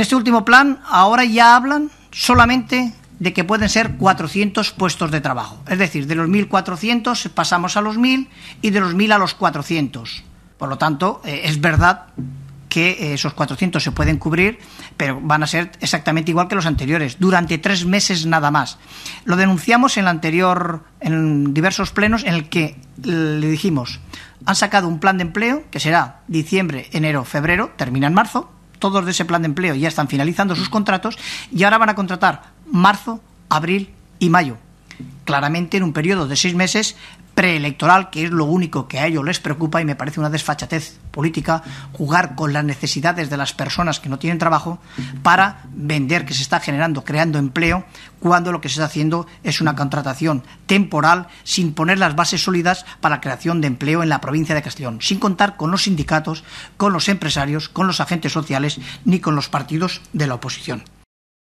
En este último plan, ahora ya hablan solamente de que pueden ser 400 puestos de trabajo. Es decir, de los 1.400 pasamos a los 1.000 y de los 1.000 a los 400. Por lo tanto, eh, es verdad que eh, esos 400 se pueden cubrir, pero van a ser exactamente igual que los anteriores, durante tres meses nada más. Lo denunciamos en la anterior, en diversos plenos, en el que le dijimos, han sacado un plan de empleo que será diciembre, enero, febrero, termina en marzo, todos de ese plan de empleo ya están finalizando sus contratos y ahora van a contratar marzo, abril y mayo claramente en un periodo de seis meses preelectoral, que es lo único que a ellos les preocupa y me parece una desfachatez política jugar con las necesidades de las personas que no tienen trabajo para vender que se está generando, creando empleo, cuando lo que se está haciendo es una contratación temporal sin poner las bases sólidas para la creación de empleo en la provincia de Castellón, sin contar con los sindicatos, con los empresarios, con los agentes sociales ni con los partidos de la oposición.